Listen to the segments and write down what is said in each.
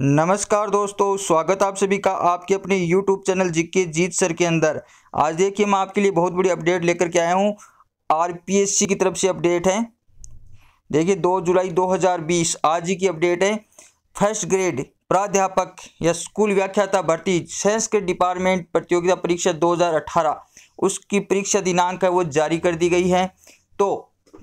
नमस्कार दोस्तों स्वागत आप सभी का आपके अपने YouTube चैनल जिक्के जीत सर के अंदर आज देखिए मैं आपके लिए बहुत बड़ी अपडेट लेकर के आया हूँ आर की तरफ से अपडेट है देखिए 2 जुलाई 2020 आज ही की अपडेट है फर्स्ट ग्रेड प्राध्यापक या स्कूल व्याख्याता भर्ती संस्कृत डिपार्टमेंट प्रतियोगिता परीक्षा 2018 उसकी परीक्षा दिनांक है वो जारी कर दी गई है तो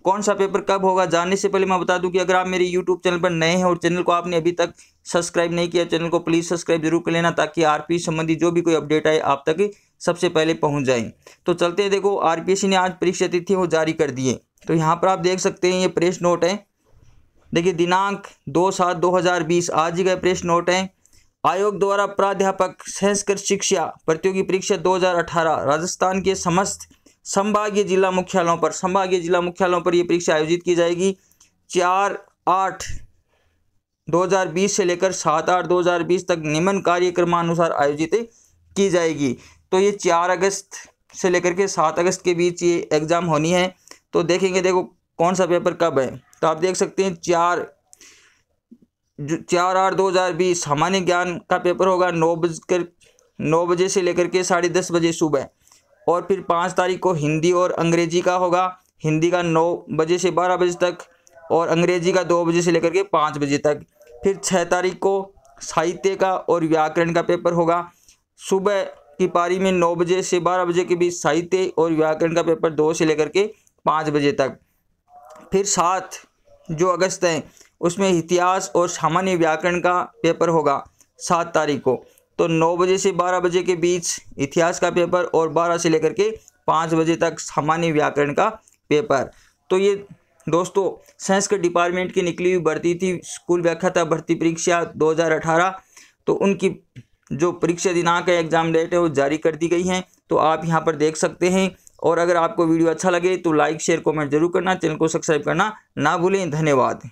कौन सा पेपर कब होगा जानने से पहले मैं बता दूं कि अगर आप मेरे यूट्यूब चैनल पर नए हैं और चैनल को आपने अभी तक सब्सक्राइब नहीं किया चैनल को प्लीज़ सब्सक्राइब जरूर कर लेना ताकि आर संबंधी जो भी कोई अपडेट आए आप तक सबसे पहले पहुँच जाए तो चलते हैं देखो आर ने आज परीक्षा तिथि वो जारी कर दिए तो यहाँ पर आप देख सकते हैं ये प्रेस नोट है देखिए दिनांक दो सात दो हज़ार बीस आज ही का प्रेस नोट है आयोग द्वारा प्राध्यापक संस्कृत शिक्षा प्रतियोगी परीक्षा 2018 राजस्थान के समस्त संभागीय जिला मुख्यालयों पर संभागीय जिला मुख्यालयों पर यह परीक्षा आयोजित की जाएगी चार आठ 2020 से लेकर सात आठ 2020 तक निम्न कार्यक्रमानुसार आयोजित की जाएगी तो ये चार अगस्त से लेकर के सात अगस्त के बीच ये एग्ज़ाम होनी है तो देखेंगे देखो कौन सा पेपर कब है तो आप देख सकते हैं चार चार आठ दो हज़ार बीस सामान्य ज्ञान का पेपर होगा नौ बजकर नौ बजे से लेकर के साढ़े दस बजे सुबह और फिर पाँच तारीख को हिंदी और अंग्रेजी का होगा हिंदी का नौ बजे से बारह बजे तक और अंग्रेजी का दो बजे से लेकर के पाँच बजे तक फिर छः तारीख को साहित्य का और व्याकरण का पेपर होगा सुबह की पारी में नौ बजे से बारह बजे के बीच साहित्य और व्याकरण का पेपर दो से लेकर के पाँच बजे तक फिर सात जो अगस्त हैं उसमें इतिहास और सामान्य व्याकरण का पेपर होगा सात तारीख को तो नौ बजे से बारह बजे के बीच इतिहास का पेपर और बारह से लेकर के पाँच बजे तक सामान्य व्याकरण का पेपर तो ये दोस्तों संस्कृत डिपार्टमेंट की निकली हुई भर्ती थी स्कूल व्याख्याता भर्ती परीक्षा 2018 तो उनकी जो परीक्षा दिनांक है एग्ज़ाम डेट है वो जारी कर दी गई हैं तो आप यहाँ पर देख सकते हैं और अगर आपको वीडियो अच्छा लगे तो लाइक शेयर कमेंट जरूर करना चैनल को सब्सक्राइब करना ना भूलें धन्यवाद